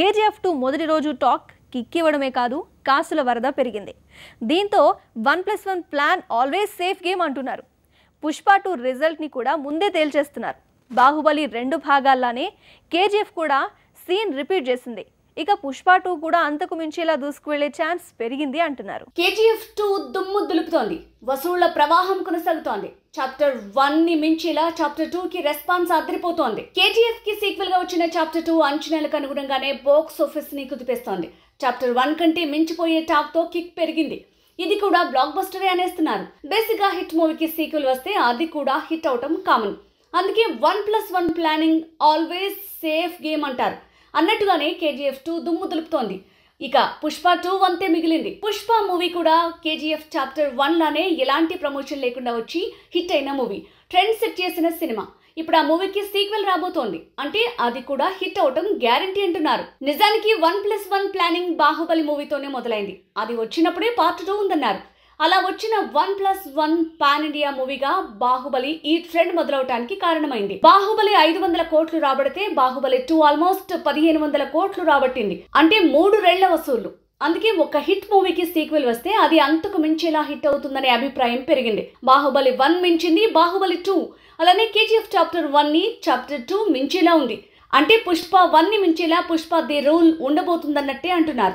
KGF two మొదటి రోజు talk కిక్కివ్వడమే కాదు కాసుల వరద పెరిగింది దీంతో one plus one plan always safe game అంటున్నారు పుష్ప టూ రిజల్ట్ని కూడా ముందే తేల్చేస్తున్నారు బాహుబలి రెండు భాగాల్లానే కేజీఎఫ్ కూడా సీన్ రిపీట్ చేసింది ఇక పుష్ప టూ కూడా అంతకు మించేలా దూసుకువెళ్లే ఛాన్స్ పెరిగింది అంటున్నారు కేజీఎఫ్ టూ జరుగుతోంది వసూళ్ల ప్రవాహం కొనసాగుతోంది చాప్టర్ వన్ ని మించిలా చాప్టర్ టూ కి రెస్పాన్స్ అదిరిపోతోంది కేటీఎఫ్ కి సీక్వెల్ గా వచ్చిన చాప్టర్ టూ అంచనాలకు అనుగుణంగానే బాక్స్ ఆఫీస్ ని కుదిపేస్తోంది చాప్టర్ వన్ కంటే మించిపోయే టాక్ తో కిక్ పెరిగింది ఇది కూడా బ్లాక్ బస్టరే అనేస్తున్నారు బేసిక్ గా హిట్ మూవీకి సీక్వెల్ వస్తే అది కూడా హిట్ అవటం కామన్ అందుకే one plus one planning always safe game అంటారు అన్నట్టుగానే కేజీఎఫ్ టూ దుమ్ము దులుపుతోంది ఇక పుష్ప టూ వంతే మిగిలింది పుష్ప మూవీ కూడా కేజీఎఫ్ చాప్టర్ వన్ లానే ఎలాంటి ప్రమోషన్ లేకుండా వచ్చి హిట్ అయిన మూవీ ట్రెండ్ సెట్ చేసిన సినిమా ఇప్పుడు ఆ మూవీకి సీక్వెల్ రాబోతోంది అంటే అది కూడా హిట్ అవటం గ్యారంటీ అంటున్నారు నిజానికి one plus one planning Baahubali మూవీతోనే మొదలైంది అది వచ్చినప్పుడే పార్ట్ టూ ఉందన్నారు అలా వచ్చిన one plus one pan India మూవీగా బాహుబలి ఈ ట్రెండ్ మొదలవటానికి కారణమైంది బాహుబలి ఐదు వందల కోట్లు రాబడితే బాహుబలి టూ ఆల్మోస్ట్ పదిహేను వందల కోట్లు రాబట్టింది అంటే మూడు రెళ్ల వసూళ్లు అందుకే ఒక హిట్ మూవీకి సీక్వెల్ వస్తే అది అంతకు మించేలా హిట్ అవుతుందనే అభిప్రాయం పెరిగింది బాహుబలి వన్ మించింది బాహుబలి టూ అలానే కేజీఎఫ్ చాప్టర్ వన్ ని చాప్టర్ టూ మించేలా ఉంది అంటే పుష్ప వన్ ని మించేలా పుష్ప ది రూల్ ఉండబోతుందన్నట్టే అంటున్నారు